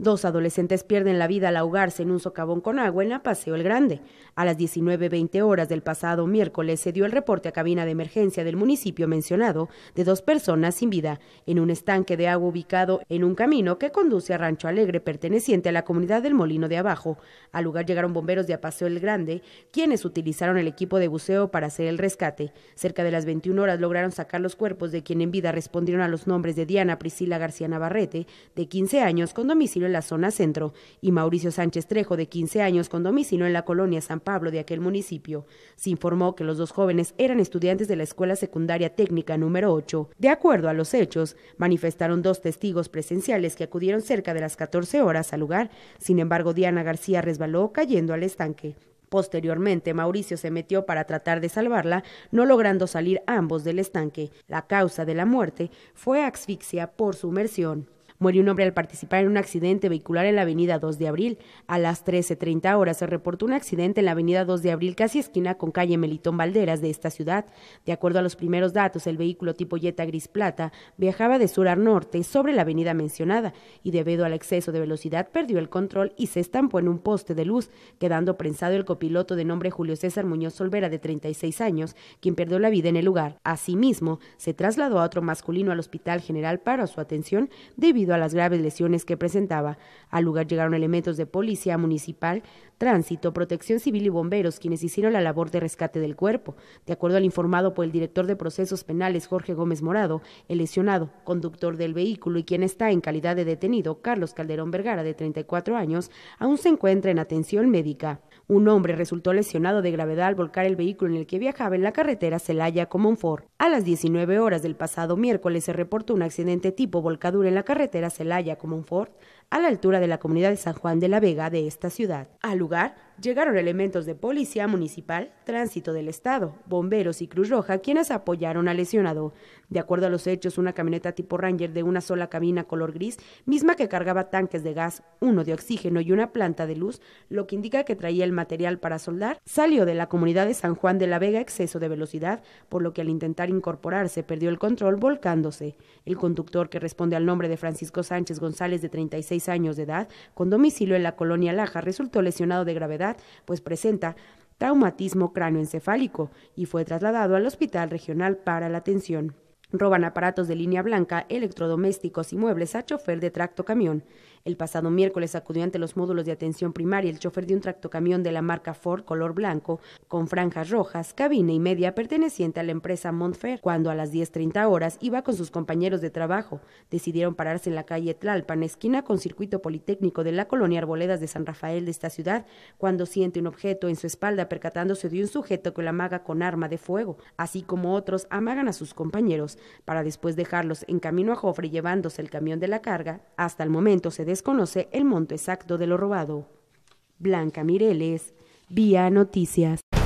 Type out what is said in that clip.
Dos adolescentes pierden la vida al ahogarse en un socavón con agua en la Paseo El Grande. A las 19.20 horas del pasado miércoles se dio el reporte a cabina de emergencia del municipio mencionado de dos personas sin vida en un estanque de agua ubicado en un camino que conduce a Rancho Alegre perteneciente a la comunidad del Molino de Abajo. Al lugar llegaron bomberos de Paseo El Grande, quienes utilizaron el equipo de buceo para hacer el rescate. Cerca de las 21 horas lograron sacar los cuerpos de quien en vida respondieron a los nombres de Diana Priscila García Navarrete, de 15 años, con domicilio la zona centro, y Mauricio Sánchez Trejo, de 15 años, con domicilio en la colonia San Pablo de aquel municipio. Se informó que los dos jóvenes eran estudiantes de la Escuela Secundaria Técnica número 8. De acuerdo a los hechos, manifestaron dos testigos presenciales que acudieron cerca de las 14 horas al lugar. Sin embargo, Diana García resbaló cayendo al estanque. Posteriormente, Mauricio se metió para tratar de salvarla, no logrando salir ambos del estanque. La causa de la muerte fue asfixia por sumersión. Murió un hombre al participar en un accidente vehicular en la avenida 2 de abril. A las 13.30 horas se reportó un accidente en la avenida 2 de abril, casi esquina con calle Melitón Valderas de esta ciudad. De acuerdo a los primeros datos, el vehículo tipo Jetta Gris Plata viajaba de sur a norte sobre la avenida mencionada y debido al exceso de velocidad perdió el control y se estampó en un poste de luz, quedando prensado el copiloto de nombre Julio César Muñoz Solvera de 36 años, quien perdió la vida en el lugar. Asimismo, se trasladó a otro masculino al Hospital General para su atención debido a las graves lesiones que presentaba. Al lugar llegaron elementos de policía municipal, tránsito, protección civil y bomberos, quienes hicieron la labor de rescate del cuerpo. De acuerdo al informado por el director de procesos penales, Jorge Gómez Morado, el lesionado, conductor del vehículo y quien está en calidad de detenido, Carlos Calderón Vergara, de 34 años, aún se encuentra en atención médica. Un hombre resultó lesionado de gravedad al volcar el vehículo en el que viajaba en la carretera Celaya-Comonfort. A las 19 horas del pasado miércoles se reportó un accidente tipo volcadura en la carretera Celaya-Comonfort a la altura de la comunidad de San Juan de la Vega de esta ciudad. Al lugar llegaron elementos de policía municipal, tránsito del Estado, bomberos y Cruz Roja, quienes apoyaron al lesionado. De acuerdo a los hechos, una camioneta tipo Ranger de una sola cabina color gris, misma que cargaba tanques de gas, uno de oxígeno y una planta de luz, lo que indica que traía el material para soldar, salió de la comunidad de San Juan de la Vega a exceso de velocidad, por lo que al intentar incorporarse perdió el control volcándose. El conductor, que responde al nombre de Francisco Sánchez González de 36 años de edad, con domicilio en la colonia Laja, resultó lesionado de gravedad, pues presenta traumatismo cráneoencefálico y fue trasladado al Hospital Regional para la atención. Roban aparatos de línea blanca, electrodomésticos y muebles a chofer de tracto camión. El pasado miércoles acudió ante los módulos de atención primaria el chofer de un tractocamión de la marca Ford color blanco con franjas rojas, cabina y media perteneciente a la empresa Montfer, cuando a las 10.30 horas iba con sus compañeros de trabajo. Decidieron pararse en la calle Tlalpan, esquina con circuito politécnico de la colonia Arboledas de San Rafael de esta ciudad, cuando siente un objeto en su espalda percatándose de un sujeto que lo amaga con arma de fuego, así como otros amagan a sus compañeros, para después dejarlos en camino a Jofre llevándose el camión de la carga. Hasta el momento se conoce el monto exacto de lo robado. Blanca Mireles, Vía Noticias.